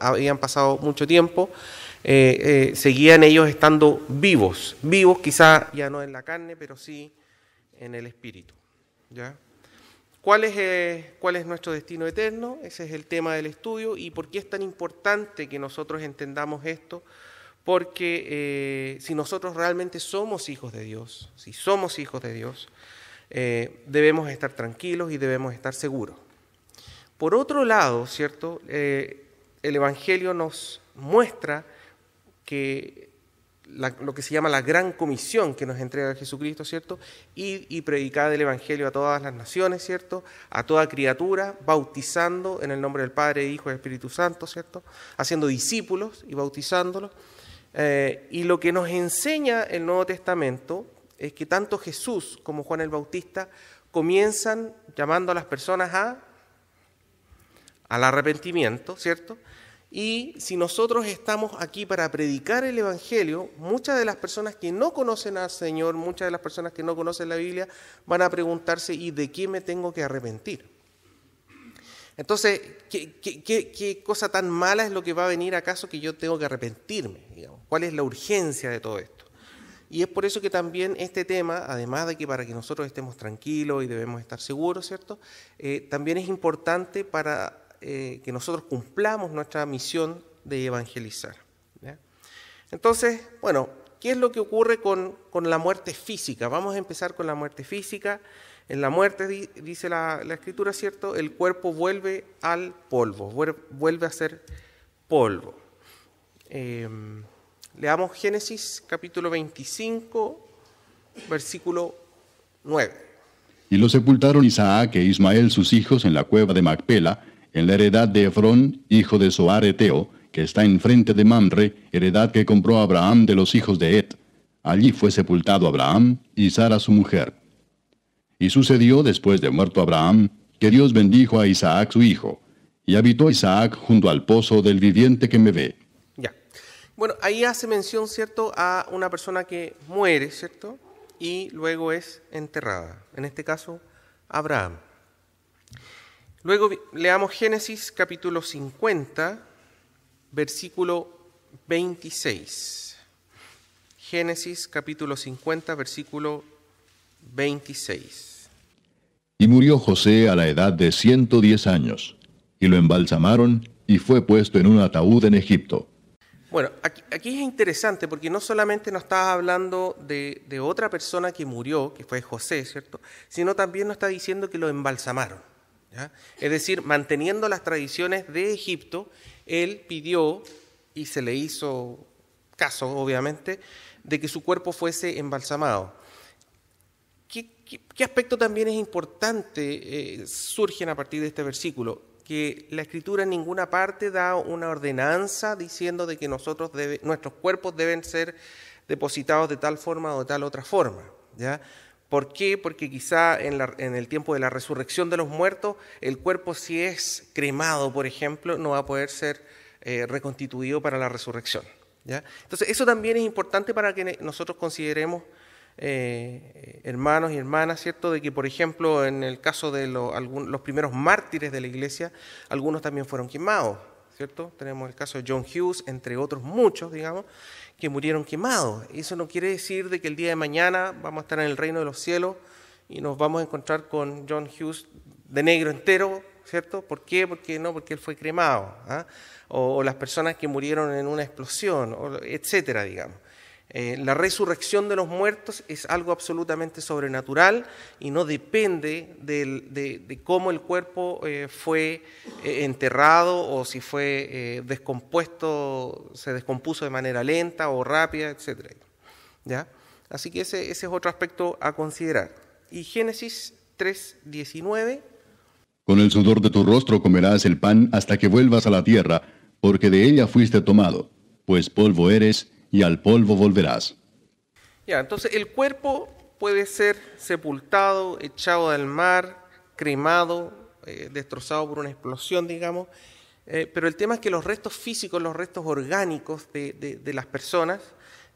habían pasado mucho tiempo, eh, eh, seguían ellos estando vivos, vivos quizá ya no en la carne, pero sí en el espíritu. ¿ya? ¿Cuál, es, eh, ¿Cuál es nuestro destino eterno? Ese es el tema del estudio y por qué es tan importante que nosotros entendamos esto, porque si nosotros realmente somos hijos de Dios, si somos hijos de Dios, debemos estar tranquilos y debemos estar seguros. Por otro lado, ¿cierto? Eh, el Evangelio nos muestra que lo que se llama la gran comisión que nos entrega Jesucristo, ¿cierto? Y, y predicar el Evangelio a todas las naciones, ¿cierto? A toda criatura, bautizando en el nombre del Padre, Hijo y Espíritu Santo, ¿cierto? Haciendo discípulos y bautizándolos. Eh, y lo que nos enseña el Nuevo Testamento es que tanto Jesús como Juan el Bautista comienzan llamando a las personas a al arrepentimiento, ¿cierto? Y si nosotros estamos aquí para predicar el Evangelio, muchas de las personas que no conocen al Señor, muchas de las personas que no conocen la Biblia, van a preguntarse, ¿y de qué me tengo que arrepentir? Entonces, ¿qué, qué, cosa tan mala es lo que va a venir acaso que yo tengo que arrepentirme? ¿Cuál es la urgencia de todo esto? Y es por eso que también este tema, además de que para que nosotros estemos tranquilos y debemos estar seguros, ¿cierto? Eh, también es importante para eh, que nosotros cumplamos nuestra misión de evangelizar. Entonces, bueno, ¿qué es lo que ocurre con, la muerte física? Vamos a empezar con la muerte física. En la muerte, dice la, escritura, ¿cierto? El cuerpo vuelve al polvo, vuelve a ser polvo. Em, leamos Génesis capítulo 25, versículo 9. Y lo sepultaron Isaac e Ismael sus hijos en la cueva de Macpela, en la heredad de Efrón, hijo de Soareteo, que está enfrente de Mamre, heredad que compró Abraham de los hijos de Ed. Allí fue sepultado Abraham y Sara su mujer. Y sucedió después de muerto Abraham, que Dios bendijo a Isaac su hijo, y habitó Isaac junto al pozo del viviente que me ve. Ya. Bueno, ahí hace mención, ¿cierto?, a una persona que muere, ¿cierto? Y luego es enterrada. En este caso, Abraham. Luego leamos Génesis capítulo 50, versículo 26. Génesis capítulo 50, versículo 26. Y murió José a la edad de 110 años, y lo embalsamaron y fue puesto en un ataúd en Egipto. Bueno, aquí, es interesante porque no solamente nos está hablando de, de otra persona que murió, que fue José, ¿cierto? Sino también nos está diciendo que lo embalsamaron. Es decir, manteniendo las tradiciones de Egipto, él pidió, y se le hizo caso, obviamente, de que su cuerpo fuese embalsamado. ¿Qué, aspecto también es importante eh, surgen a partir de este versículo? Que la escritura en ninguna parte da una ordenanza diciendo de que nosotros nuestros cuerpos deben ser depositados de tal forma o de tal otra forma. ¿ya? ¿Por qué? Porque quizá en, el tiempo de la resurrección de los muertos, el cuerpo si es cremado, por ejemplo, no va a poder ser eh, reconstituido para la resurrección. Entonces, eso también es importante para que nosotros consideremos, eh, hermanos y hermanas, ¿cierto? De que, por ejemplo, en el caso de los primeros mártires de la iglesia, algunos también fueron quemados, ¿cierto? Tenemos el caso de John Hughes, entre otros muchos, digamos que murieron quemados. Eso no quiere decir de que el día de mañana vamos a estar en el reino de los cielos y nos vamos a encontrar con John Hughes de negro entero, ¿cierto? ¿Por qué? Porque no, porque él fue cremado, ¿ah? o, las personas que murieron en una explosión, etcétera, digamos. Eh, la resurrección de los muertos es algo absolutamente sobrenatural y no depende de, cómo el cuerpo eh, fue eh, enterrado o si fue descompuesto, se descompuso de manera lenta o rápida, etc. ¿Ya? Así que ese, es otro aspecto a considerar. Y Génesis 3.19 Con el sudor de tu rostro comerás el pan hasta que vuelvas a la tierra, porque de ella fuiste tomado, pues polvo eres y al polvo volverás. Ya, entonces el cuerpo puede ser sepultado, echado al mar, cremado, eh, destrozado por una explosión, digamos, eh, pero el tema es que los restos físicos, los restos orgánicos de, las personas,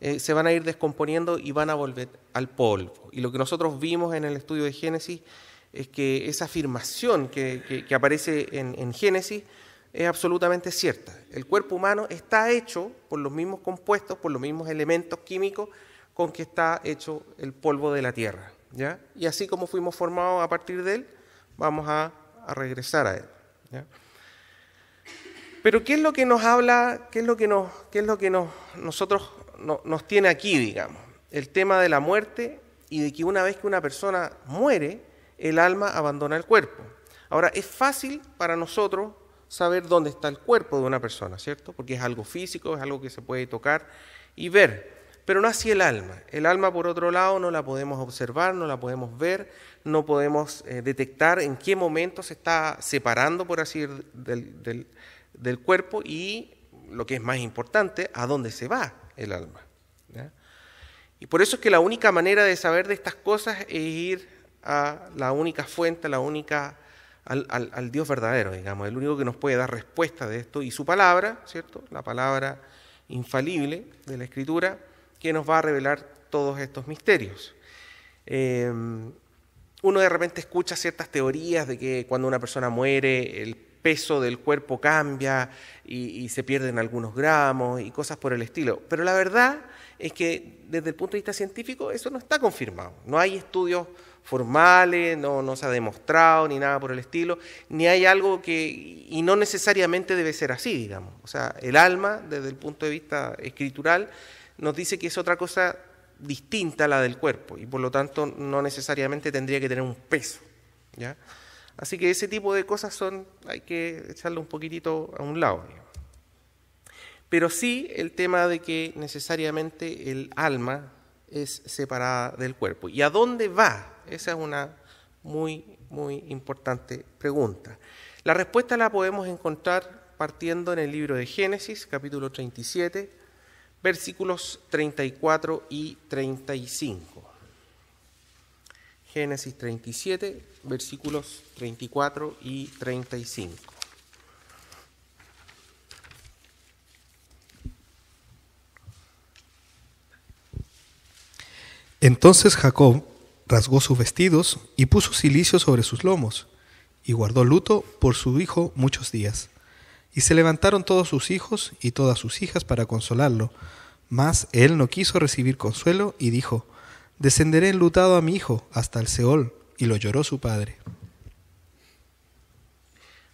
eh, se van a ir descomponiendo y van a volver al polvo. Y lo que nosotros vimos en el estudio de Génesis es que esa afirmación que, aparece en, en Génesis es absolutamente cierta. El cuerpo humano está hecho por los mismos compuestos, por los mismos elementos químicos con que está hecho el polvo de la Tierra. ¿ya? Y así como fuimos formados a partir de él, vamos a, regresar a él. Pero ¿qué es lo que nos habla, qué es lo que, nos, qué es lo que nos, nosotros nos tiene aquí, digamos? El tema de la muerte y de que una vez que una persona muere, el alma abandona el cuerpo. Ahora, es fácil para nosotros saber dónde está el cuerpo de una persona, ¿cierto? Porque es algo físico, es algo que se puede tocar y ver. Pero no así el alma. El alma, por otro lado, no la podemos observar, no la podemos ver, no podemos eh, detectar en qué momento se está separando, por así decir, del, cuerpo y, lo que es más importante, a dónde se va el alma. Y por eso es que la única manera de saber de estas cosas es ir a la única fuente, la única al, Dios verdadero, digamos, el único que nos puede dar respuesta de esto y su palabra, ¿cierto? La palabra infalible de la Escritura que nos va a revelar todos estos misterios. Em, uno de repente escucha ciertas teorías de que cuando una persona muere el peso del cuerpo cambia y, y, se pierden algunos gramos y cosas por el estilo. Pero la verdad es que desde el punto de vista científico eso no está confirmado. No hay estudios formales, no, no se ha demostrado ni nada por el estilo, ni hay algo que, y no necesariamente debe ser así, digamos. O sea, el alma, desde el punto de vista escritural, nos dice que es otra cosa distinta a la del cuerpo y por lo tanto no necesariamente tendría que tener un peso. ¿ya? Así que ese tipo de cosas son, hay que echarlo un poquitito a un lado. Digamos. Pero sí el tema de que necesariamente el alma es separada del cuerpo. ¿Y a dónde va? Esa es una muy, muy importante pregunta. La respuesta la podemos encontrar partiendo en el libro de Génesis, capítulo 37, versículos 34 y 35. Génesis 37, versículos 34 y 35. Entonces Jacob rasgó sus vestidos y puso silicio sobre sus lomos, y guardó luto por su hijo muchos días. Y se levantaron todos sus hijos y todas sus hijas para consolarlo, mas él no quiso recibir consuelo y dijo, Descenderé enlutado a mi hijo hasta el Seol, y lo lloró su padre.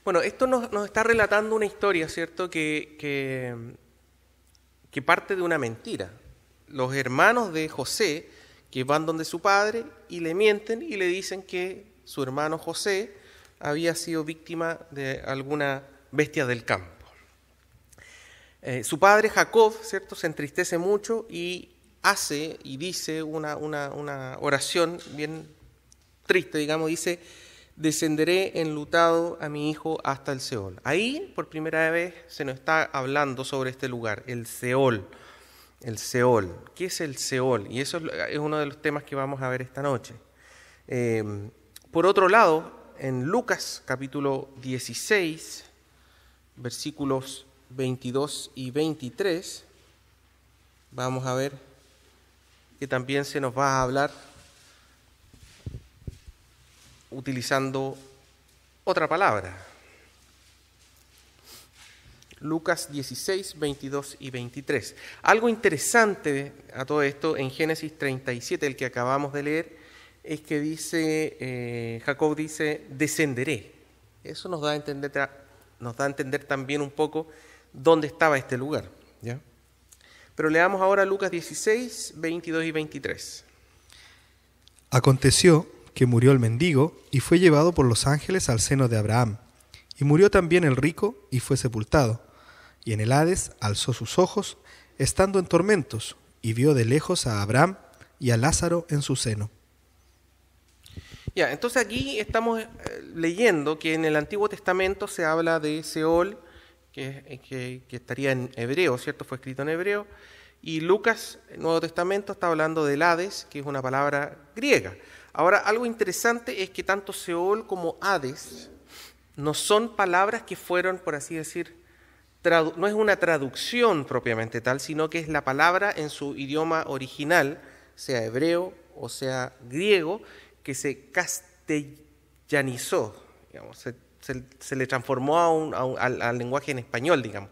Bueno, esto nos, está relatando una historia, ¿cierto?, que parte de una mentira. Los hermanos de José, que van donde su padre y le mienten y le dicen que su hermano José había sido víctima de alguna bestia del campo. Eh, su padre Jacob, ¿cierto?, se entristece mucho y hace y dice una, una oración bien triste, digamos, dice, descenderé enlutado a mi hijo hasta el Seol. Ahí, por primera vez, se nos está hablando sobre este lugar, el Seol el Seol. ¿Qué es el Seol? Y eso es uno de los temas que vamos a ver esta noche. Eh, por otro lado, en Lucas capítulo 16, versículos 22 y 23, vamos a ver que también se nos va a hablar utilizando otra palabra, Lucas 16, 22 y 23. Algo interesante a todo esto en Génesis 37, el que acabamos de leer, es que dice, eh, Jacob dice, descenderé. Eso nos da, a entender, también un poco dónde estaba este lugar. Pero leamos ahora Lucas 16, 22 y 23. Aconteció que murió el mendigo y fue llevado por los ángeles al seno de Abraham. Y murió también el rico y fue sepultado y en el Hades alzó sus ojos, estando en tormentos, y vio de lejos a Abraham y a Lázaro en su seno. Ya, entonces aquí estamos eh, leyendo que en el Antiguo Testamento se habla de Seol, que, estaría en hebreo, ¿cierto? Fue escrito en hebreo. Y Lucas, el Nuevo Testamento, está hablando del Hades, que es una palabra griega. Ahora, algo interesante es que tanto Seol como Hades no son palabras que fueron, por así decir, no es una traducción propiamente tal, sino que es la palabra en su idioma original, sea hebreo o sea griego, que se castellanizó, se, le transformó al, lenguaje en español, digamos.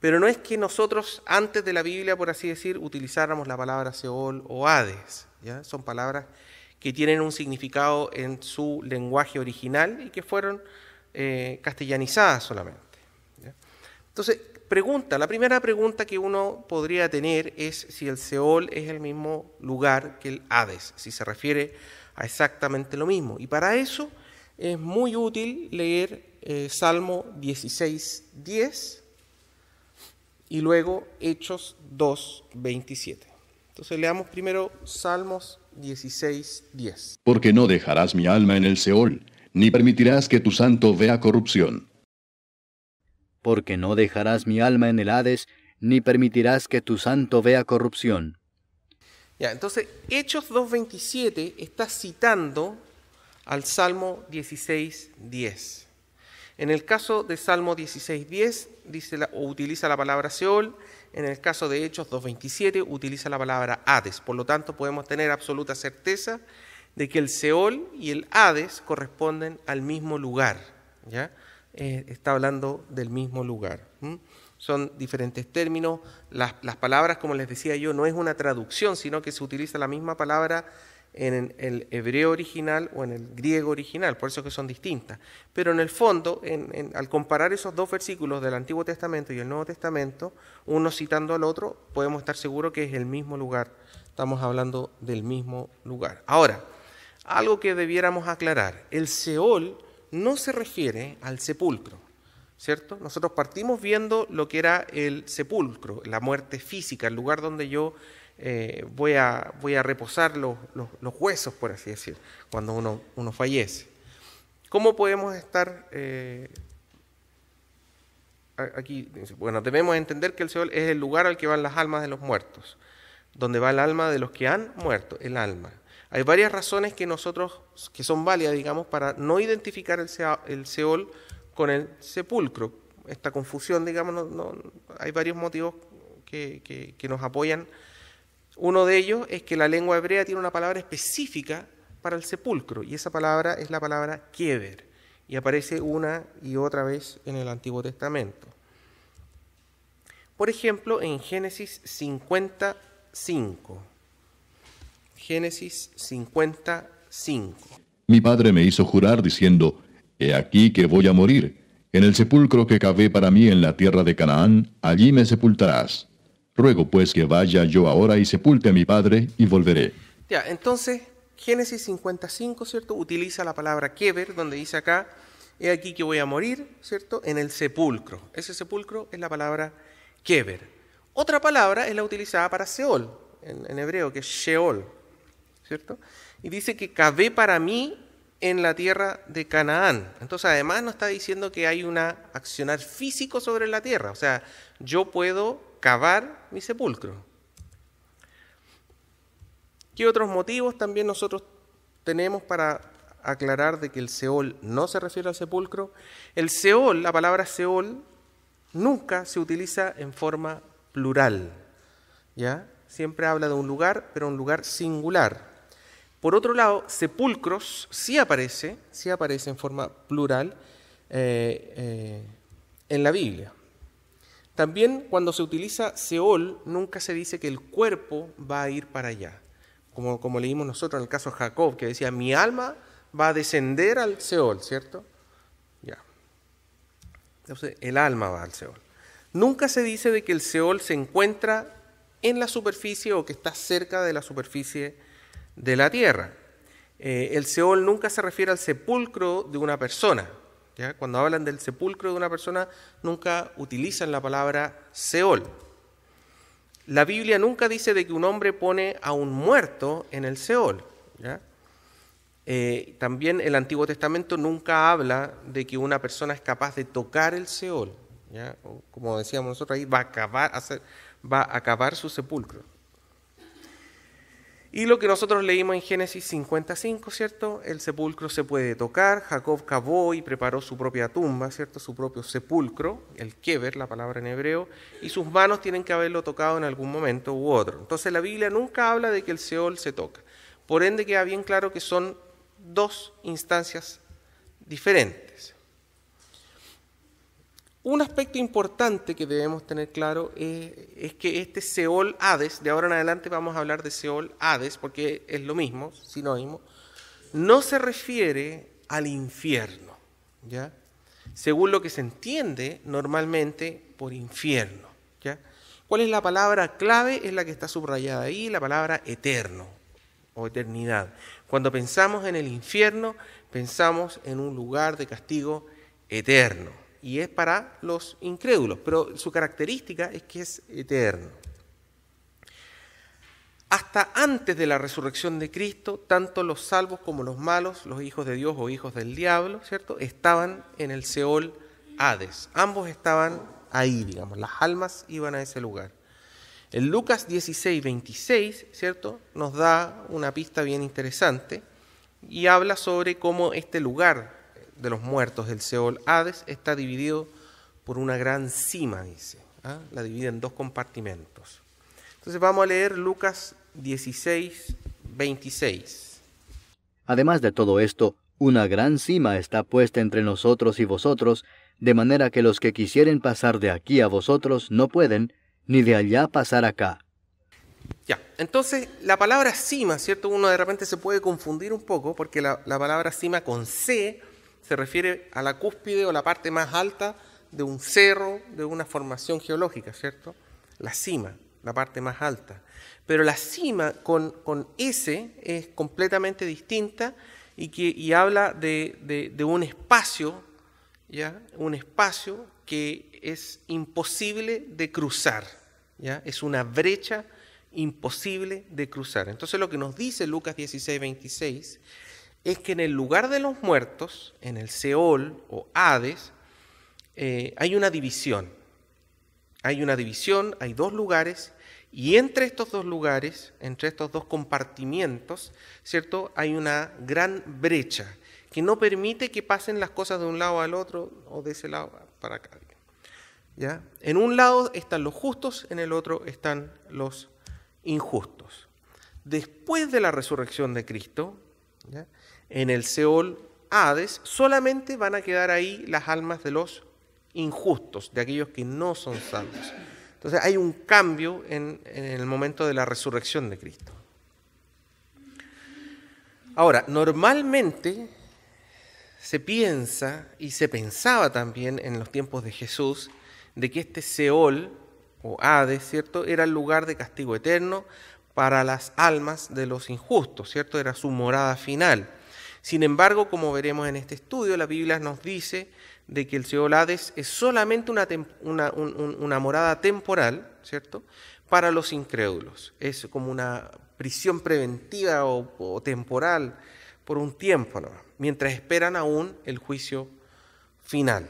Pero no es que nosotros antes de la Biblia, por así decir, utilizáramos la palabra Seol o Hades. ¿ya? Son palabras que tienen un significado en su lenguaje original y que fueron eh, castellanizadas solamente. Entonces, pregunta, la primera pregunta que uno podría tener es si el Seol es el mismo lugar que el Hades, si se refiere a exactamente lo mismo. Y para eso es muy útil leer eh, Salmo 16, 10 y luego Hechos 2, 27. Entonces leamos primero Salmos 16, 10. Porque no dejarás mi alma en el Seol, ni permitirás que tu santo vea corrupción porque no dejarás mi alma en el Hades, ni permitirás que tu santo vea corrupción. Ya, entonces, Hechos 2.27 está citando al Salmo 16.10. En el caso de Salmo 16.10 utiliza la palabra Seol, en el caso de Hechos 2.27 utiliza la palabra Hades. Por lo tanto, podemos tener absoluta certeza de que el Seol y el Hades corresponden al mismo lugar. ¿ya? Eh, está hablando del mismo lugar. Son diferentes términos. Las, palabras, como les decía yo, no es una traducción, sino que se utiliza la misma palabra en el hebreo original o en el griego original, por eso que son distintas. Pero en el fondo, al comparar esos dos versículos del Antiguo Testamento y el Nuevo Testamento, uno citando al otro, podemos estar seguros que es el mismo lugar. Estamos hablando del mismo lugar. Ahora, algo que debiéramos aclarar, el Seol no se refiere al sepulcro, ¿cierto? Nosotros partimos viendo lo que era el sepulcro, la muerte física, el lugar donde yo eh, voy, a, voy a reposar los, los, huesos, por así decir, cuando uno, uno fallece. ¿Cómo podemos estar eh, aquí? Bueno, debemos entender que el Seol es el lugar al que van las almas de los muertos, donde va el alma de los que han muerto, el alma. Hay varias razones que son válidas, digamos, para no identificar el, Seol con el sepulcro. Esta confusión, digamos, hay varios motivos que, que nos apoyan. Uno de ellos es que la lengua hebrea tiene una palabra específica para el sepulcro, y esa palabra es la palabra kever, y aparece una y otra vez en el Antiguo Testamento. Por ejemplo, en Génesis 55. Génesis 55. Mi padre me hizo jurar diciendo, He aquí que voy a morir. En el sepulcro que cavé para mí en la tierra de Canaán, allí me sepultarás. Ruego pues que vaya yo ahora y sepulte a mi padre y volveré. Ya, entonces Génesis 55, ¿cierto? Utiliza la palabra kever, donde dice acá, he aquí que voy a morir, ¿cierto? En el sepulcro. Ese sepulcro es la palabra kever. Otra palabra es la utilizada para Seol, en, en hebreo, que es Sheol, y dice que cavé para mí en la tierra de Canaán. Entonces, además no está diciendo que hay un accionar físico sobre la tierra, o sea, yo puedo cavar mi sepulcro. ¿Qué otros motivos también nosotros tenemos para aclarar de que el Seol no se refiere al sepulcro? El Seol, la palabra Seol, nunca se utiliza en forma plural, ¿ya? Siempre habla de un lugar, pero un lugar singular. Por otro lado, sepulcros sí aparece, sí aparece en forma plural eh, eh, en la Biblia. También cuando se utiliza Seol, nunca se dice que el cuerpo va a ir para allá. Como, como leímos nosotros en el caso de Jacob, que decía, mi alma va a descender al Seol, ¿cierto? Ya. Entonces, el alma va al Seol. Nunca se dice de que el Seol se encuentra en la superficie o que está cerca de la superficie de la tierra. Eh, el Seol nunca se refiere al sepulcro de una persona. ¿ya? Cuando hablan del sepulcro de una persona, nunca utilizan la palabra Seol. La Biblia nunca dice de que un hombre pone a un muerto en el Seol. Eh, también el Antiguo Testamento nunca habla de que una persona es capaz de tocar el Seol. Como decíamos nosotros ahí, va a acabar su sepulcro. Y lo que nosotros leímos en Génesis 55, ¿cierto? El sepulcro se puede tocar, Jacob cavó y preparó su propia tumba, ¿cierto? Su propio sepulcro, el kever, la palabra en hebreo, y sus manos tienen que haberlo tocado en algún momento u otro. Entonces la Biblia nunca habla de que el Seol se toca. Por ende queda bien claro que son dos instancias diferentes. Un aspecto importante que debemos tener claro eh, es, que este Seol Hades, de ahora en adelante vamos a hablar de Seol Hades porque es lo mismo, sinónimo, no se refiere al infierno, ¿ya? Según lo que se entiende normalmente por infierno, ¿ya? ¿Cuál es la palabra clave? Es la que está subrayada ahí, la palabra eterno o eternidad. Cuando pensamos en el infierno, pensamos en un lugar de castigo eterno y es para los incrédulos, pero su característica es que es eterno. Hasta antes de la resurrección de Cristo, tanto los salvos como los malos, los hijos de Dios o hijos del diablo, ¿cierto? Estaban en el Seol Hades. Ambos estaban ahí, digamos, las almas iban a ese lugar. En Lucas 16, 26, ¿cierto? Nos da una pista bien interesante y habla sobre cómo este lugar de los muertos el Seol, Hades, está dividido por una gran cima, dice. ¿ah? La divide en dos compartimentos. Entonces vamos a leer Lucas 16, 26. Además de todo esto, una gran cima está puesta entre nosotros y vosotros, de manera que los que quisieren pasar de aquí a vosotros no pueden, ni de allá pasar acá. Ya, entonces la palabra cima, ¿cierto? Uno de repente se puede confundir un poco porque la, la palabra cima con C se refiere a la cúspide o la parte más alta de un cerro, de una formación geológica, ¿cierto? La cima, la parte más alta. Pero la cima con, con S es completamente distinta y, que, habla de, de un espacio, ¿ya? Un espacio que es imposible de cruzar, ¿ya? Es una brecha imposible de cruzar. Entonces lo que nos dice Lucas 16, 26 es que en el lugar de los muertos, en el Seol o Hades, eh, hay una división. Hay una división, hay dos lugares, y entre estos dos lugares, entre estos dos compartimientos, ¿cierto? Hay una gran brecha que no permite que pasen las cosas de un lado al otro o de ese lado para acá. ¿Ya? En un lado están los justos, en el otro están los injustos. Después de la resurrección de Cristo, ¿ya? en el Seol Hades, solamente van a quedar ahí las almas de los injustos, de aquellos que no son santos. Entonces hay un cambio en, en el momento de la resurrección de Cristo. Ahora, normalmente se piensa y se pensaba también en los tiempos de Jesús de que este Seol o Hades, ¿cierto? Era el lugar de castigo eterno para las almas de los injustos, ¿cierto? Era su morada final. Sin embargo, como veremos en este estudio, la Biblia nos dice de que el Seol Hades es solamente una, morada temporal, ¿cierto? Para los incrédulos. Es como una prisión preventiva o, temporal por un tiempo, mientras esperan aún el juicio final.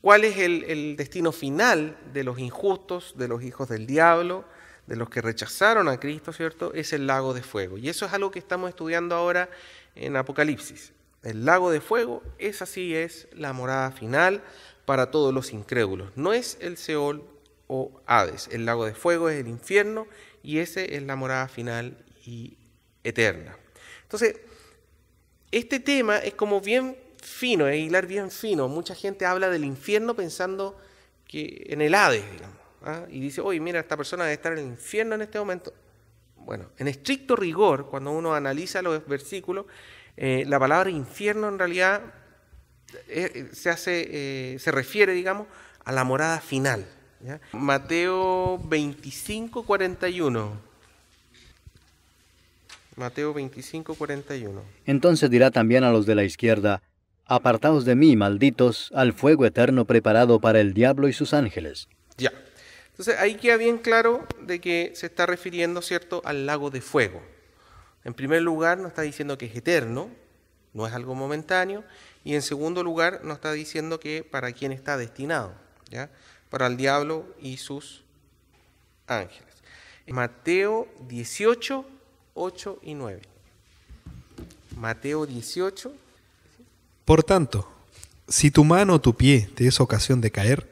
¿Cuál es el, el destino final de los injustos, de los hijos del diablo? de los que rechazaron a Cristo, ¿cierto? Es el lago de fuego. Y eso es algo que estamos estudiando ahora en Apocalipsis. El lago de fuego, esa sí es la morada final para todos los incrédulos. No es el Seol o Hades. El lago de fuego es el infierno y ese es la morada final y eterna. Entonces, este tema es como bien fino, es hilar bien fino. Mucha gente habla del infierno pensando que en el Hades, digamos. ¿ah? y dice, oye, mira, esta persona debe estar en el infierno en este momento. Bueno, en estricto rigor, cuando uno analiza los versículos, eh, la palabra infierno en realidad eh, eh, se, hace, se refiere, digamos, a la morada final. Mateo 25, 41. Mateo 25, 41. Entonces dirá también a los de la izquierda, apartaos de mí, malditos, al fuego eterno preparado para el diablo y sus ángeles. Ya. Entonces ahí queda bien claro de que se está refiriendo, ¿cierto?, al lago de fuego. En primer lugar, nos está diciendo que es eterno, no es algo momentáneo, y en segundo lugar, nos está diciendo que para quién está destinado, ¿ya? Para el diablo y sus ángeles. Mateo 18, 8 y 9. Mateo 18. Por tanto, si tu mano o tu pie te es ocasión de caer,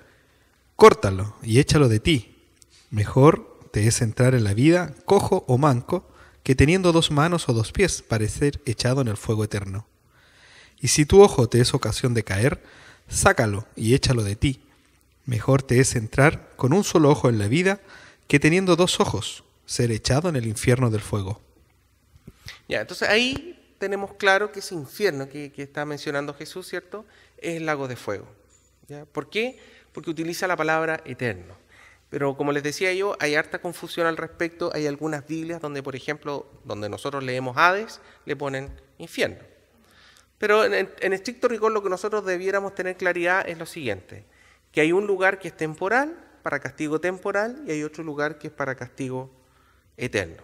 córtalo y échalo de ti. Mejor te es entrar en la vida cojo o manco que teniendo dos manos o dos pies parecer echado en el fuego eterno. Y si tu ojo te es ocasión de caer, sácalo y échalo de ti. Mejor te es entrar con un solo ojo en la vida que teniendo dos ojos ser echado en el infierno del fuego. Ya, entonces ahí tenemos claro que ese infierno que, está mencionando Jesús, ¿cierto? Es el lago de fuego. ¿Por qué? porque utiliza la palabra eterno. Pero como les decía yo, hay harta confusión al respecto. Hay algunas Biblias donde, por ejemplo, donde nosotros leemos Hades, le ponen infierno. Pero en, estricto rigor lo que nosotros debiéramos tener claridad es lo siguiente, que hay un lugar que es temporal, para castigo temporal, y hay otro lugar que es para castigo eterno.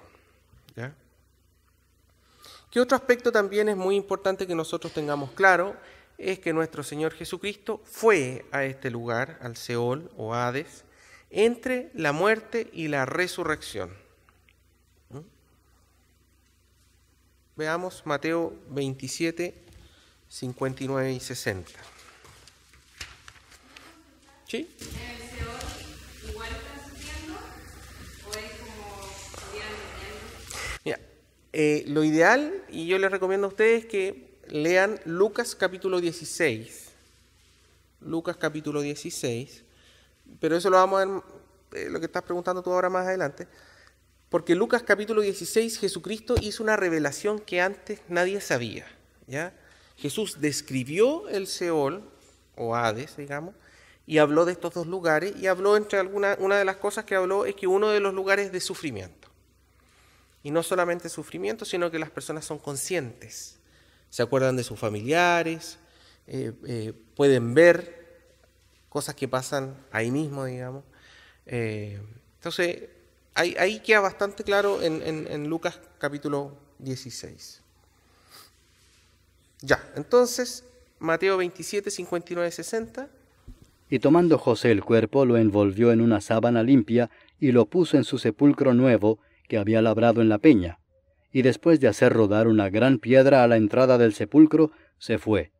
¿Qué otro aspecto también es muy importante que nosotros tengamos claro? es que nuestro Señor Jesucristo fue a este lugar, al Seol o Hades, entre la muerte y la resurrección. ¿Mm? Veamos Mateo 27, 59 y 60. ¿Sí? Mira, eh, lo ideal, y yo les recomiendo a ustedes que lean Lucas capítulo 16. Lucas capítulo 16. Pero eso lo vamos a ver, eh, lo que estás preguntando tú ahora más adelante. Porque Lucas capítulo 16, Jesucristo hizo una revelación que antes nadie sabía. ¿ya? Jesús describió el Seol, o Hades, digamos, y habló de estos dos lugares, y habló entre algunas, una de las cosas que habló es que uno de los lugares de sufrimiento. Y no solamente sufrimiento, sino que las personas son conscientes se acuerdan de sus familiares, eh, eh, pueden ver cosas que pasan ahí mismo, digamos. Eh, entonces, ahí, queda bastante claro en, en Lucas capítulo 16. Ya, entonces, Mateo 27, 59, 60. Y tomando José el cuerpo, lo envolvió en una sábana limpia y lo puso en su sepulcro nuevo que había labrado en la peña y después de hacer rodar una gran piedra a la entrada del sepulcro, se fue.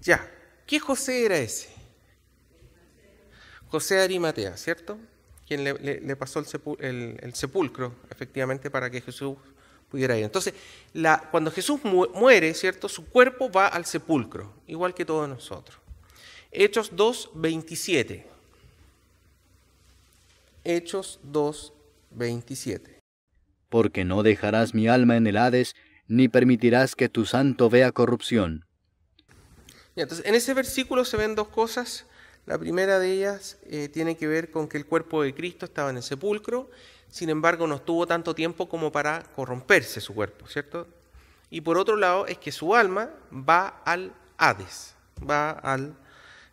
Ya, ¿qué José era ese? José Arimatea, ¿cierto? Quien le, pasó el, sepulcro, efectivamente, para que Jesús pudiera ir. Entonces, la, cuando Jesús muere, ¿cierto? Su cuerpo va al sepulcro, igual que todos nosotros. Hechos 2, 27. Hechos 2, 27 porque no dejarás mi alma en el Hades, ni permitirás que tu santo vea corrupción. Entonces, en ese versículo se ven dos cosas. La primera de ellas eh, tiene que ver con que el cuerpo de Cristo estaba en el sepulcro, sin embargo no estuvo tanto tiempo como para corromperse su cuerpo, ¿cierto? Y por otro lado es que su alma va al Hades, va al...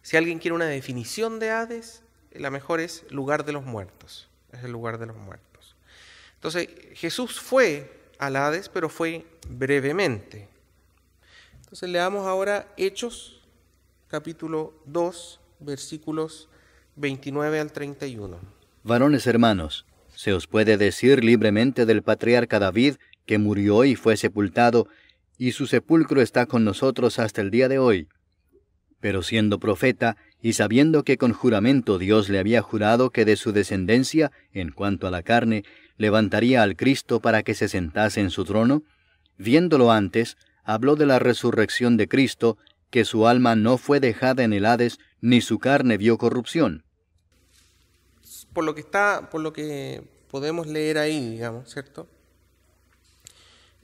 Si alguien quiere una definición de Hades, la mejor es lugar de los muertos, es el lugar de los muertos. Entonces Jesús fue al Hades, pero fue brevemente. Entonces leamos ahora Hechos capítulo 2, versículos 29 al 31. Varones hermanos, se os puede decir libremente del patriarca David, que murió y fue sepultado, y su sepulcro está con nosotros hasta el día de hoy. Pero siendo profeta, y sabiendo que con juramento Dios le había jurado que de su descendencia, en cuanto a la carne, levantaría al Cristo para que se sentase en su trono? Viéndolo antes, habló de la resurrección de Cristo, que su alma no fue dejada en el Hades, ni su carne vio corrupción. Por lo que está, por lo que podemos leer ahí, digamos, ¿cierto?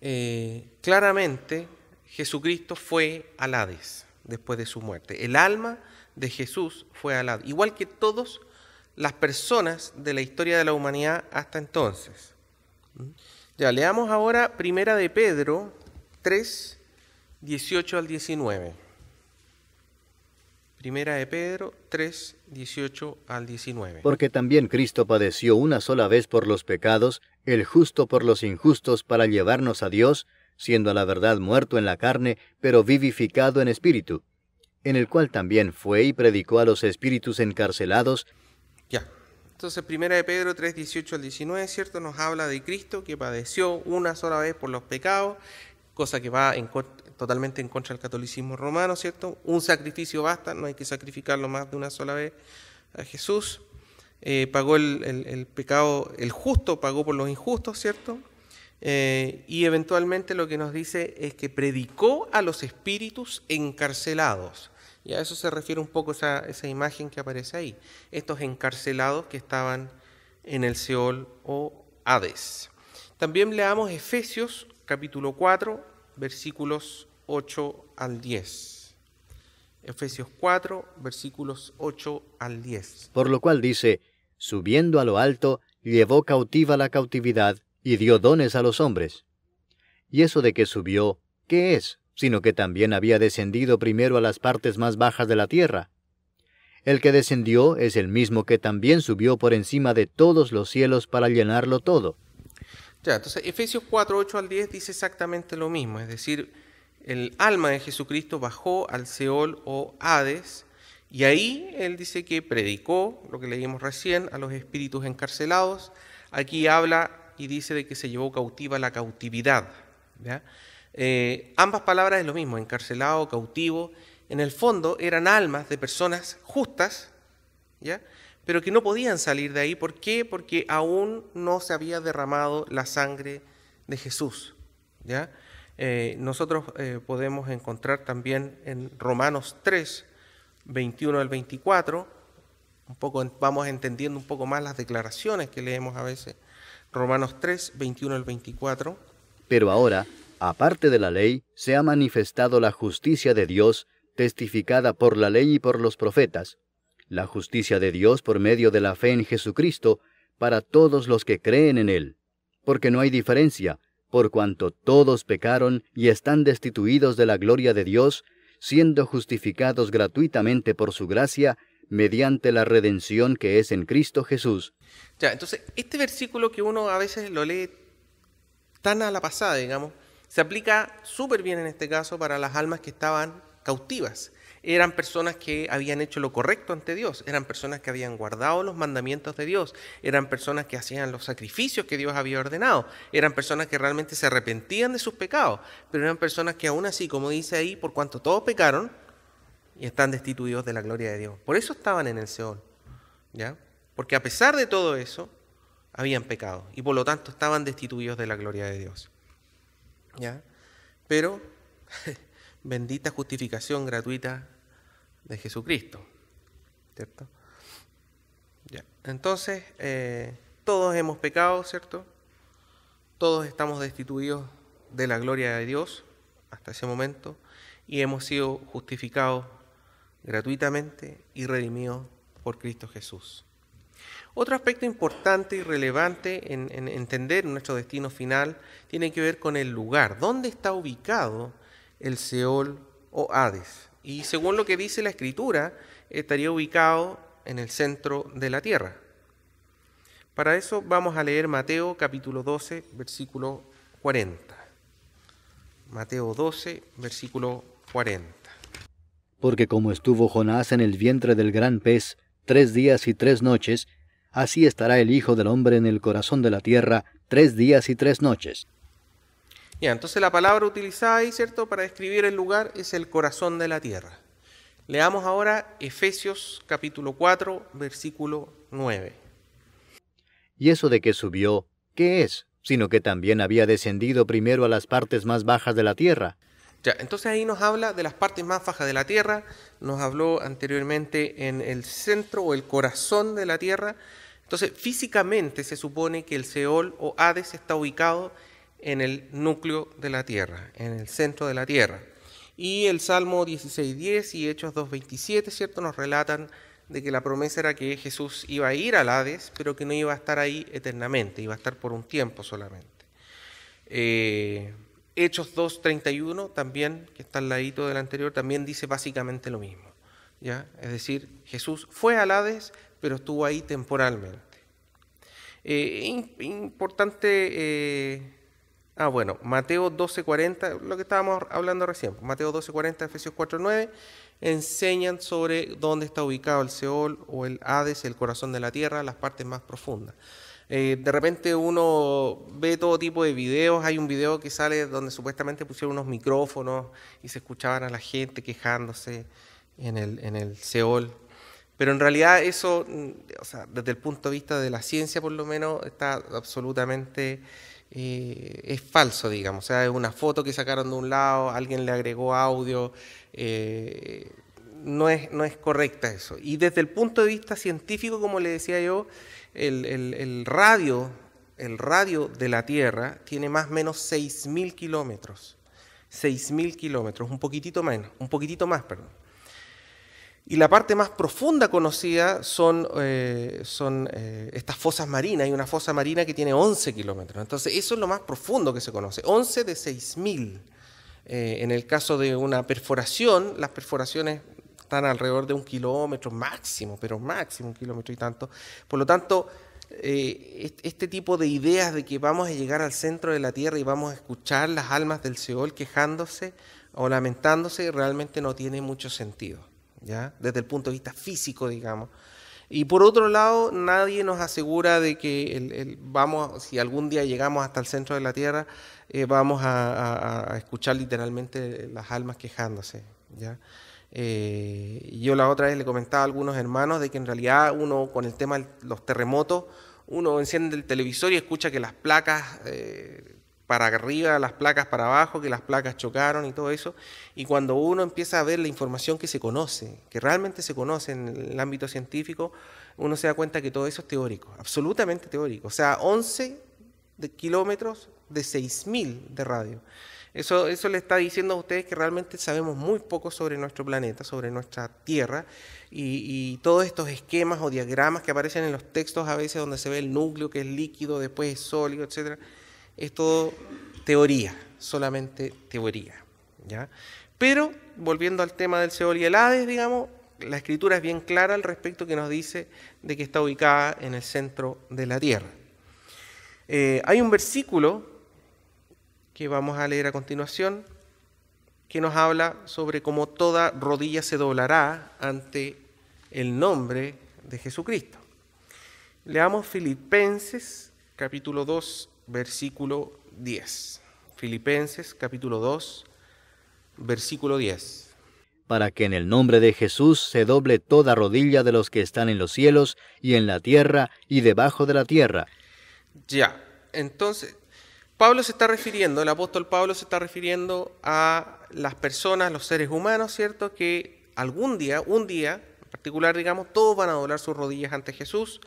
Eh, claramente Jesucristo fue al Hades después de su muerte. El alma de Jesús fue al Hades, igual que todos las personas de la historia de la humanidad hasta entonces. ¿Mm? Ya, leamos ahora Primera de Pedro 3, 18 al 19. Primera de Pedro 3, 18 al 19. Porque también Cristo padeció una sola vez por los pecados, el justo por los injustos, para llevarnos a Dios, siendo a la verdad muerto en la carne, pero vivificado en espíritu, en el cual también fue y predicó a los espíritus encarcelados, ya. Entonces, primera de Pedro 3, 18 al 19, ¿cierto? Nos habla de Cristo que padeció una sola vez por los pecados, cosa que va totalmente en contra del catolicismo romano, ¿cierto? Un sacrificio basta, no hay que sacrificarlo más de una sola vez a Jesús. Eh, pagó el, pecado, el justo pagó por los injustos, ¿cierto? Eh, y eventualmente lo que nos dice es que predicó a los espíritus encarcelados. Y a eso se refiere un poco esa, esa imagen que aparece ahí. Estos encarcelados que estaban en el Seol o Hades. También leamos Efesios capítulo 4, versículos 8 al 10. Efesios 4, versículos 8 al 10. Por lo cual dice, subiendo a lo alto, llevó cautiva la cautividad y dio dones a los hombres. ¿Y eso de que subió, qué es? sino que también había descendido primero a las partes más bajas de la tierra. El que descendió es el mismo que también subió por encima de todos los cielos para llenarlo todo. entonces Efesios 4, 8 al 10 dice exactamente lo mismo, es decir, el alma de Jesucristo bajó al Seol o Hades, y ahí él dice que predicó, lo que leímos recién, a los espíritus encarcelados. Aquí habla y dice de que se llevó cautiva la cautividad. ¿ya? Eh, ambas palabras es lo mismo, encarcelado, cautivo. En el fondo eran almas de personas justas, ¿ya? pero que no podían salir de ahí. ¿Por qué? Porque aún no se había derramado la sangre de Jesús. ¿ya? Eh, nosotros eh, podemos encontrar también en Romanos 3, 21 al 24, un poco, vamos entendiendo un poco más las declaraciones que leemos a veces. Romanos 3, 21 al 24. Pero ahora aparte de la ley, se ha manifestado la justicia de Dios, testificada por la ley y por los profetas, la justicia de Dios por medio de la fe en Jesucristo, para todos los que creen en Él. Porque no hay diferencia, por cuanto todos pecaron y están destituidos de la gloria de Dios, siendo justificados gratuitamente por su gracia, mediante la redención que es en Cristo Jesús. Ya, entonces, este versículo que uno a veces lo lee tan a la pasada, digamos, se aplica súper bien en este caso para las almas que estaban cautivas. Eran personas que habían hecho lo correcto ante Dios, eran personas que habían guardado los mandamientos de Dios, eran personas que hacían los sacrificios que Dios había ordenado, eran personas que realmente se arrepentían de sus pecados, pero eran personas que aún así, como dice ahí, por cuanto todos pecaron y están destituidos de la gloria de Dios. Por eso estaban en el Seol, ¿ya? Porque a pesar de todo eso, habían pecado y por lo tanto estaban destituidos de la gloria de Dios. ¿ya? Pero bendita justificación gratuita de Jesucristo, ¿cierto? Ya. Entonces, eh, todos hemos pecado, ¿cierto? Todos estamos destituidos de la gloria de Dios hasta ese momento y hemos sido justificados gratuitamente y redimidos por Cristo Jesús. Otro aspecto importante y relevante en, entender nuestro destino final tiene que ver con el lugar, dónde está ubicado el Seol o Hades. Y según lo que dice la escritura, estaría ubicado en el centro de la tierra. Para eso vamos a leer Mateo capítulo 12, versículo 40. Mateo 12, versículo 40. Porque como estuvo Jonás en el vientre del gran pez tres días y tres noches, así estará el Hijo del Hombre en el corazón de la tierra tres días y tres noches. Ya, entonces la palabra utilizada ahí, ¿cierto?, para describir el lugar es el corazón de la tierra. Leamos ahora Efesios capítulo 4, versículo 9. ¿Y eso de que subió, qué es? Sino que también había descendido primero a las partes más bajas de la tierra. Ya, entonces ahí nos habla de las partes más bajas de la tierra, nos habló anteriormente en el centro o el corazón de la tierra, entonces, físicamente se supone que el Seol o Hades está ubicado en el núcleo de la tierra, en el centro de la tierra. Y el Salmo 16.10 y Hechos 2.27, ¿cierto?, nos relatan de que la promesa era que Jesús iba a ir al Hades, pero que no iba a estar ahí eternamente, iba a estar por un tiempo solamente. Eh, Hechos 2.31 también, que está al ladito del anterior, también dice básicamente lo mismo. ¿ya? Es decir, Jesús fue al Hades, pero estuvo ahí temporalmente. Eh, importante, eh, ah bueno, Mateo 12:40, lo que estábamos hablando recién, Mateo 12:40, Efesios 4:9, enseñan sobre dónde está ubicado el Seol o el Hades, el corazón de la tierra, las partes más profundas. Eh, de repente uno ve todo tipo de videos. Hay un video que sale donde supuestamente pusieron unos micrófonos y se escuchaban a la gente quejándose el, en el Seol. Pero en realidad eso, mm, o sea, desde el punto de vista de la ciencia por lo menos, está absolutamente... Eh, es falso, digamos. O sea, es una foto que sacaron de un lado, alguien le agregó audio. Eh, no, es, no es correcta eso. Y desde el punto de vista científico, como le decía yo, el, radio, el radio de la Tierra tiene más o menos 6.000 kilómetros. 6.000 kilómetros, un poquitito menos, un poquitito más, perdón. Y la parte más profunda conocida son, eh, son eh, estas fosas marinas. Hay una fosa marina que tiene 11 kilómetros. Entonces, eso es lo más profundo que se conoce. 11 de 6.000. Eh, en el caso de una perforación, las perforaciones están alrededor de un kilómetro máximo, pero máximo un kilómetro y tanto. Por lo tanto, este tipo de ideas de que vamos a llegar al centro de la Tierra y vamos a escuchar las almas del Seol quejándose o lamentándose realmente no tiene mucho sentido desde el punto de vista físico, digamos. Y por otro lado, nadie nos asegura de que vamos, si algún día llegamos hasta el centro de la Tierra, eh, vamos a, escuchar literalmente las almas quejándose. ¿ya? Eh, yo la otra vez le comentaba a algunos hermanos de que en realidad uno con el tema de los terremotos, uno enciende el televisor y escucha que las placas eh, para arriba, las placas para abajo, que las placas chocaron y todo eso. Y cuando uno empieza a ver la información que se conoce, que realmente se conoce en el ámbito científico, uno se da cuenta que todo eso es teórico, absolutamente teórico. O sea, 11 de kilómetros de 6.000 de radio. Eso, eso le está diciendo a ustedes que realmente sabemos muy poco sobre nuestro planeta, sobre nuestra Tierra, y, todos estos esquemas o diagramas que aparecen en los textos a veces donde se ve el núcleo que es líquido, después es sólido, etc., es todo teoría, solamente teoría. ¿ya? Pero, volviendo al tema del Seol y el Hades, digamos, la escritura es bien clara al respecto que nos dice de que está ubicada en el centro de la tierra. Eh, hay un versículo que vamos a leer a continuación que nos habla sobre cómo toda rodilla se doblará ante el nombre de Jesucristo. Leamos Filipenses capítulo 2, versículo 10. Filipenses capítulo 2, versículo 10. Para que en el nombre de Jesús se doble toda rodilla de los que están en los cielos y en la tierra y debajo de la tierra. Ya, entonces, Pablo se está refiriendo, el apóstol Pablo se está refiriendo a las personas, los seres humanos, ¿cierto? Que algún día, un día en particular, digamos, todos van a doblar sus rodillas ante Jesús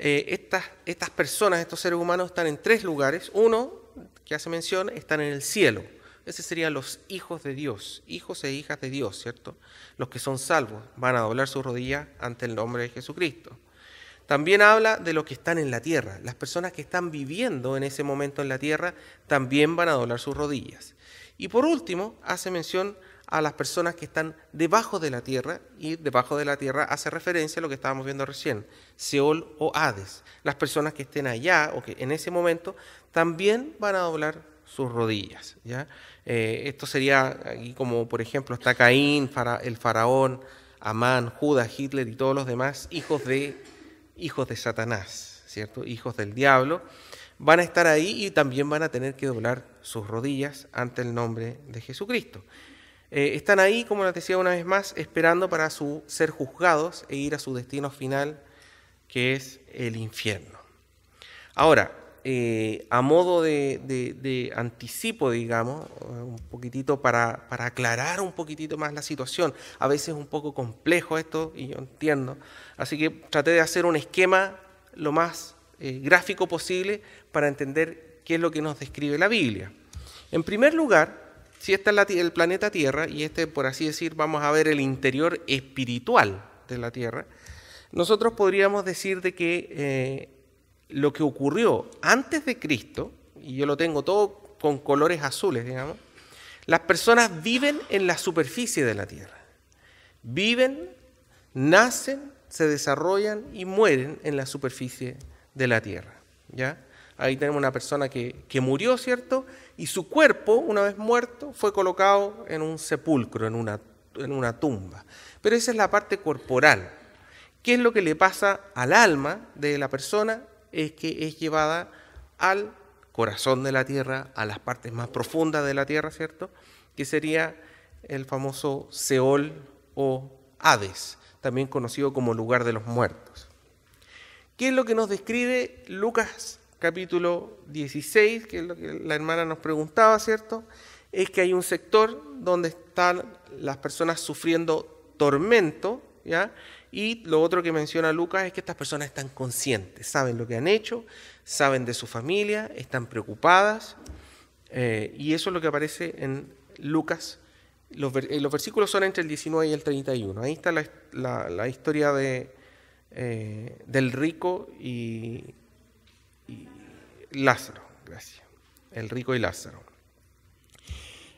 eh, estas, estas personas, estos seres humanos están en tres lugares. Uno, que hace mención, están en el cielo. Esos serían los hijos de Dios, hijos e hijas de Dios, ¿cierto? Los que son salvos van a doblar sus rodillas ante el nombre de Jesucristo. También habla de los que están en la tierra. Las personas que están viviendo en ese momento en la tierra también van a doblar sus rodillas. Y por último, hace mención a las personas que están debajo de la tierra, y debajo de la tierra hace referencia a lo que estábamos viendo recién, Seol o Hades. Las personas que estén allá o que en ese momento también van a doblar sus rodillas. ¿ya? Eh, esto sería aquí como, por ejemplo, está Caín, el faraón, Amán, Judas, Hitler y todos los demás hijos de, hijos de Satanás, ¿cierto? hijos del diablo van a estar ahí y también van a tener que doblar sus rodillas ante el nombre de Jesucristo. Eh, están ahí, como les decía una vez más, esperando para ser juzgados e ir a su destino final, que es el infierno. Ahora, eh, a modo de, anticipo, digamos, eh, un poquitito para, aclarar un poquitito más la situación, a veces es un poco complejo esto, y yo entiendo, así que traté de hacer un esquema lo más gráfico posible para entender qué es lo que nos describe la Biblia. En primer lugar, si este es la, el planeta Tierra y este, por así decir, vamos a ver el interior espiritual de la Tierra, nosotros podríamos decir de que eh, lo que ocurrió antes de Cristo, y yo lo tengo todo con colores azules, digamos, las personas viven en la superficie de la Tierra. Viven, nacen, se desarrollan y mueren en la superficie de la Tierra. ¿Ya? Ahí tenemos una persona que, murió, ¿cierto? Y su cuerpo, una vez muerto, fue colocado en un sepulcro, en una, en una tumba. Pero esa es la parte corporal. ¿Qué es lo que le pasa al alma de la persona? Es que es llevada al corazón de la tierra, a las partes más profundas de la tierra, ¿cierto? Que sería el famoso Seol o Hades, también conocido como lugar de los muertos. ¿Qué es lo que nos describe Lucas capítulo 16, que es lo que la hermana nos preguntaba, ¿cierto? Es que hay un sector donde están las personas sufriendo tormento, ¿ya? Y lo otro que menciona Lucas es que estas personas están conscientes, saben lo que han hecho, saben de su familia, están preocupadas, eh, y eso es lo que aparece en Lucas. Los, eh, versículos son entre el 19 y el 31. Ahí está la, historia de, eh, del rico y, Lázaro, gracias. El rico y Lázaro.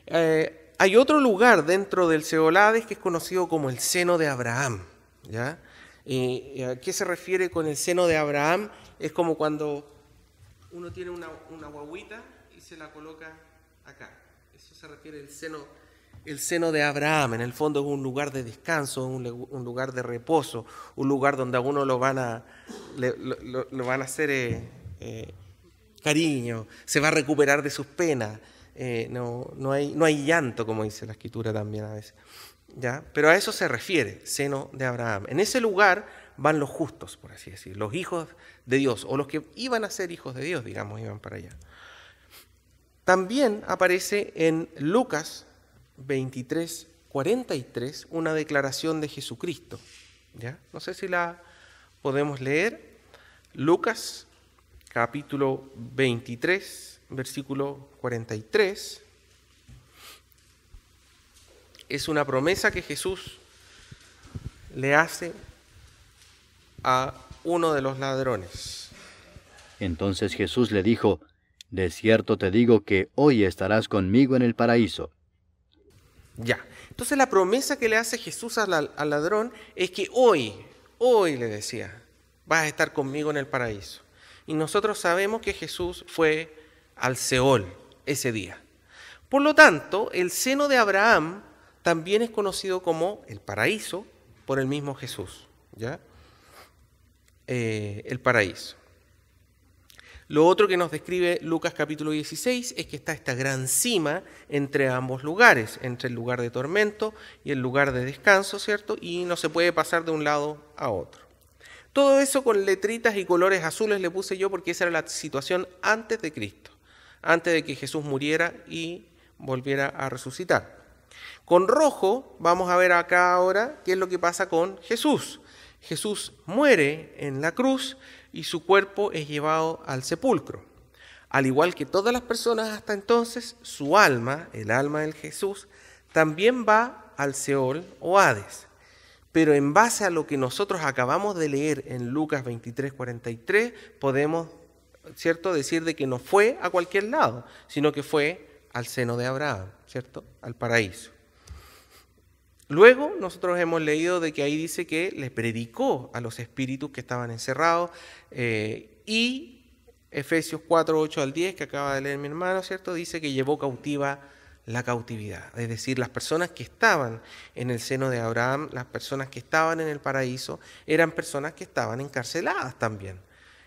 Eh, hay otro lugar dentro del Seolades que es conocido como el seno de Abraham. ¿ya? ¿Y a qué se refiere con el seno de Abraham? Es como cuando uno tiene una, una y se la coloca acá. Eso se refiere al seno, el seno de Abraham. En el fondo es un lugar de descanso, un, lugar de reposo, un lugar donde a uno lo van a, lo, van a hacer eh, eh, cariño, se va a recuperar de sus penas. Eh, no, no, hay, no hay llanto, como dice la escritura también a veces. ¿ya? Pero a eso se refiere, seno de Abraham. En ese lugar van los justos, por así decir, los hijos de Dios, o los que iban a ser hijos de Dios, digamos, iban para allá. También aparece en Lucas 23, 43 una declaración de Jesucristo. ¿ya? No sé si la podemos leer. Lucas capítulo 23, versículo 43, es una promesa que Jesús le hace a uno de los ladrones. Entonces Jesús le dijo, De cierto te digo que hoy estarás conmigo en el paraíso. Ya, entonces la promesa que le hace Jesús al, ladrón es que hoy, hoy le decía, vas a estar conmigo en el paraíso. Y nosotros sabemos que Jesús fue al Seol ese día. Por lo tanto, el seno de Abraham también es conocido como el paraíso por el mismo Jesús. ¿ya? Eh, el paraíso. Lo otro que nos describe Lucas capítulo 16 es que está esta gran cima entre ambos lugares, entre el lugar de tormento y el lugar de descanso, ¿cierto? Y no se puede pasar de un lado a otro. Todo eso con letritas y colores azules le puse yo porque esa era la situación antes de Cristo, antes de que Jesús muriera y volviera a resucitar. Con rojo vamos a ver acá ahora qué es lo que pasa con Jesús. Jesús muere en la cruz y su cuerpo es llevado al sepulcro. Al igual que todas las personas hasta entonces, su alma, el alma del Jesús, también va al Seol o Hades. Pero en base a lo que nosotros acabamos de leer en Lucas 23, 43, podemos, ¿cierto?, decir de que no fue a cualquier lado, sino que fue al seno de Abraham, ¿cierto?, al paraíso. Luego nosotros hemos leído de que ahí dice que le predicó a los espíritus que estaban encerrados eh, y Efesios 4, 8 al 10, que acaba de leer mi hermano, ¿cierto? Dice que llevó cautiva la cautividad. Es decir, las personas que estaban en el seno de Abraham, las personas que estaban en el paraíso, eran personas que estaban encarceladas también.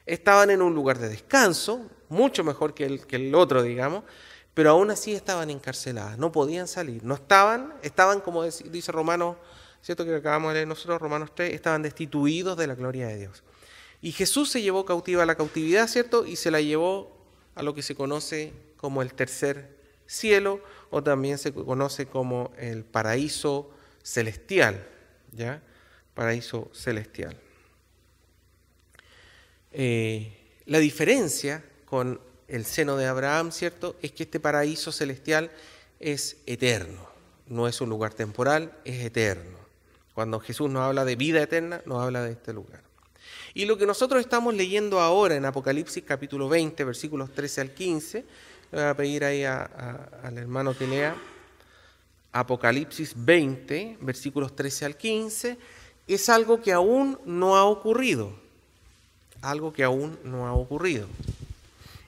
Estaban en un lugar de descanso, mucho mejor que el, que el otro, digamos, pero aún así estaban encarceladas, no podían salir, no estaban, estaban como dice Romano, ¿cierto que acabamos de leer nosotros, Romanos 3, estaban destituidos de la gloria de Dios. Y Jesús se llevó cautiva a la cautividad, ¿cierto? Y se la llevó a lo que se conoce como el tercer cielo o también se conoce como el paraíso celestial, ¿ya? Paraíso celestial. Eh, la diferencia con el seno de Abraham, ¿cierto? Es que este paraíso celestial es eterno, no es un lugar temporal, es eterno. Cuando Jesús nos habla de vida eterna, nos habla de este lugar. Y lo que nosotros estamos leyendo ahora en Apocalipsis capítulo 20, versículos 13 al 15, voy a pedir ahí al hermano que lea Apocalipsis 20, versículos 13 al 15. Es algo que aún no ha ocurrido. Algo que aún no ha ocurrido.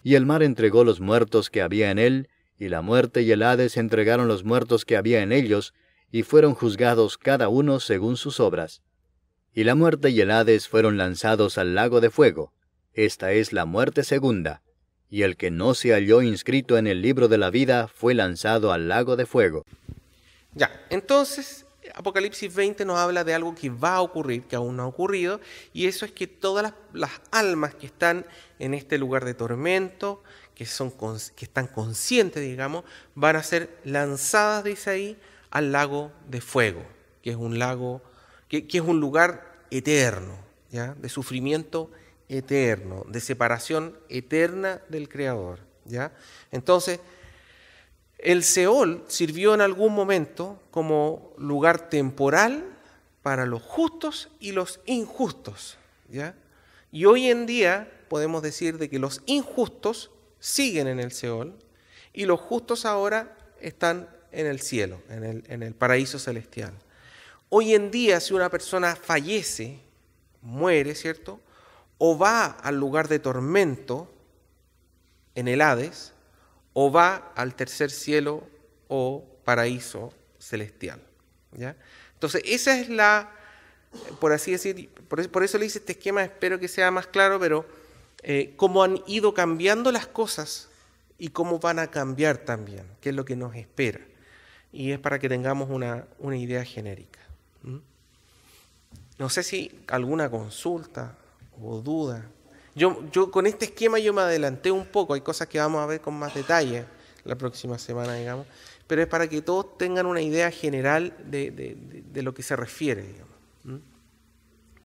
Y el mar entregó los muertos que había en él, y la muerte y el Hades entregaron los muertos que había en ellos, y fueron juzgados cada uno según sus obras. Y la muerte y el Hades fueron lanzados al lago de fuego. Esta es la muerte segunda y el que no se halló inscrito en el libro de la vida fue lanzado al lago de fuego. Ya, entonces Apocalipsis 20 nos habla de algo que va a ocurrir, que aún no ha ocurrido, y eso es que todas las, almas que están en este lugar de tormento, que, son, que están conscientes, digamos, van a ser lanzadas, dice ahí, al lago de fuego, que es un lago, que, es un lugar eterno, ¿ya? de sufrimiento eterno eterno, de separación eterna del Creador. ¿ya? Entonces, el Seol sirvió en algún momento como lugar temporal para los justos y los injustos. ¿ya? Y hoy en día podemos decir de que los injustos siguen en el Seol y los justos ahora están en el cielo, en el, en el paraíso celestial. Hoy en día, si una persona fallece, muere, ¿cierto? o va al lugar de tormento en el Hades, o va al tercer cielo o paraíso celestial. ¿ya? Entonces, esa es la, por así decir, por eso, le hice este esquema, espero que sea más claro, pero eh, cómo han ido cambiando las cosas y cómo van a cambiar también, qué es lo que nos espera. Y es para que tengamos una, idea genérica. No sé si alguna consulta o duda. Yo, yo con este esquema yo me adelanté un poco, hay cosas que vamos a ver con más detalle la próxima semana, digamos, pero es para que todos tengan una idea general de, de, de lo que se refiere, digamos.